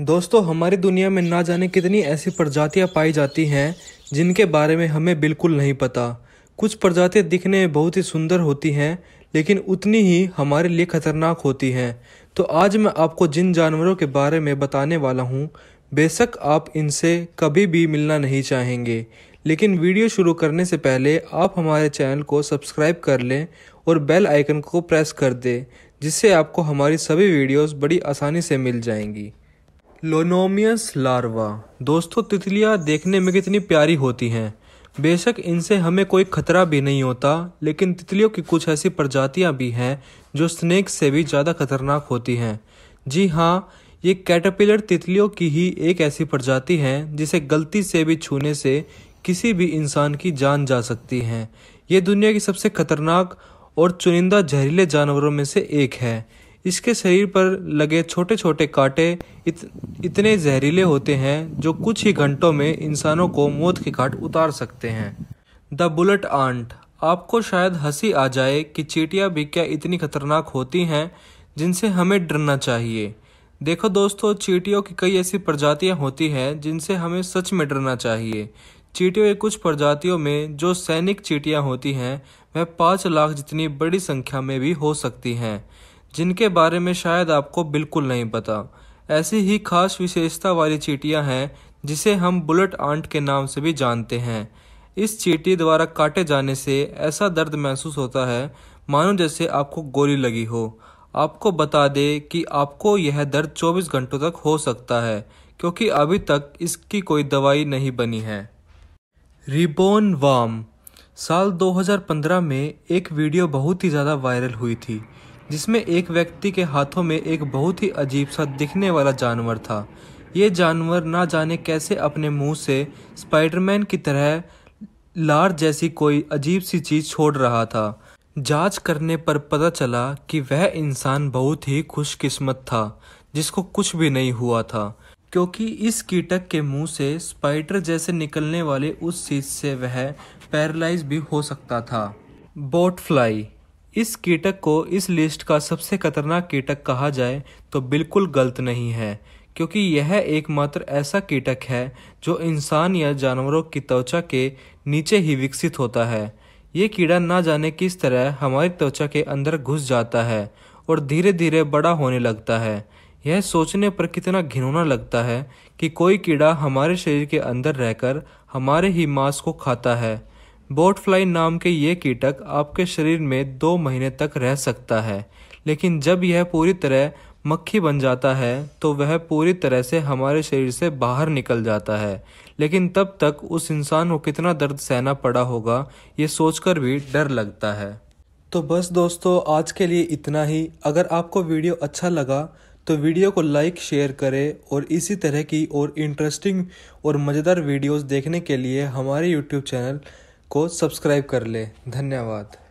दोस्तों हमारी दुनिया में ना जाने कितनी ऐसी प्रजातियां पाई जाती हैं जिनके बारे में हमें बिल्कुल नहीं पता कुछ प्रजातियां दिखने में बहुत ही सुंदर होती हैं लेकिन उतनी ही हमारे लिए खतरनाक होती हैं तो आज मैं आपको जिन जानवरों के बारे में बताने वाला हूँ बेशक आप इनसे कभी भी मिलना नहीं चाहेंगे लेकिन वीडियो शुरू करने से पहले आप हमारे चैनल को सब्सक्राइब कर लें और बेल आइकन को प्रेस कर दें जिससे आपको हमारी सभी वीडियोस बड़ी आसानी से मिल जाएंगी लोनोमियस लार्वा दोस्तों तितलियाँ देखने में कितनी प्यारी होती हैं बेशक इनसे हमें कोई खतरा भी नहीं होता लेकिन तितलियों की कुछ ऐसी प्रजातियाँ भी हैं जो स्नेक से भी ज़्यादा खतरनाक होती हैं जी हाँ ये कैटरपिलर तितलियों की ही एक ऐसी प्रजाति है जिसे गलती से भी छूने से किसी भी इंसान की जान जा सकती है ये दुनिया की सबसे खतरनाक और चुनिंदा जहरीले जानवरों में से एक है इसके शरीर पर लगे छोटे छोटे कांटे इत, इतने जहरीले होते हैं जो कुछ ही घंटों में इंसानों को मौत के घाट उतार सकते हैं द बुलेट आंट आपको शायद हंसी आ जाए कि चीटियाँ भी क्या इतनी खतरनाक होती हैं जिनसे हमें डरना चाहिए देखो दोस्तों चीटियों की कई ऐसी प्रजातियां होती हैं जिनसे हमें सच में डरना चाहिए चीटियों की कुछ प्रजातियों में जो सैनिक चीटियां होती हैं वह पाँच लाख जितनी बड़ी संख्या में भी हो सकती हैं जिनके बारे में शायद आपको बिल्कुल नहीं पता ऐसी ही खास विशेषता वाली चीटियाँ हैं जिसे हम बुलेट आंट के नाम से भी जानते हैं इस चीटी द्वारा काटे जाने से ऐसा दर्द महसूस होता है मानो जैसे आपको गोली लगी हो आपको बता दे कि आपको यह दर्द 24 घंटों तक हो सकता है क्योंकि अभी तक इसकी कोई दवाई नहीं बनी है रिबोन वाम साल 2015 में एक वीडियो बहुत ही ज़्यादा वायरल हुई थी जिसमें एक व्यक्ति के हाथों में एक बहुत ही अजीब सा दिखने वाला जानवर था ये जानवर ना जाने कैसे अपने मुंह से स्पाइडरमैन की तरह लार जैसी कोई अजीब सी चीज़ छोड़ रहा था जांच करने पर पता चला कि वह इंसान बहुत ही खुशकिस्मत था जिसको कुछ भी नहीं हुआ था क्योंकि इस कीटक के मुंह से स्पाइडर जैसे निकलने वाले उस चीज़ से वह पैरालाइज भी हो सकता था बोटफ्लाई इस कीटक को इस लिस्ट का सबसे खतरनाक कीटक कहा जाए तो बिल्कुल गलत नहीं है क्योंकि यह एकमात्र ऐसा कीटक है जो इंसान या जानवरों की त्वचा के नीचे ही विकसित होता है ये कीड़ा ना जाने किस तरह हमारी त्वचा के अंदर घुस जाता है और धीरे धीरे बड़ा होने लगता है यह सोचने पर कितना घिनौना लगता है कि कोई कीड़ा हमारे शरीर के अंदर रहकर हमारे ही मांस को खाता है बोटफ्लाई नाम के ये कीटक आपके शरीर में दो महीने तक रह सकता है लेकिन जब यह पूरी तरह मक्खी बन जाता है तो वह पूरी तरह से हमारे शरीर से बाहर निकल जाता है लेकिन तब तक उस इंसान को कितना दर्द सहना पड़ा होगा ये सोचकर भी डर लगता है तो बस दोस्तों आज के लिए इतना ही अगर आपको वीडियो अच्छा लगा तो वीडियो को लाइक शेयर करें और इसी तरह की और इंटरेस्टिंग और मज़ेदार वीडियोस देखने के लिए हमारे यूट्यूब चैनल को सब्सक्राइब कर लें धन्यवाद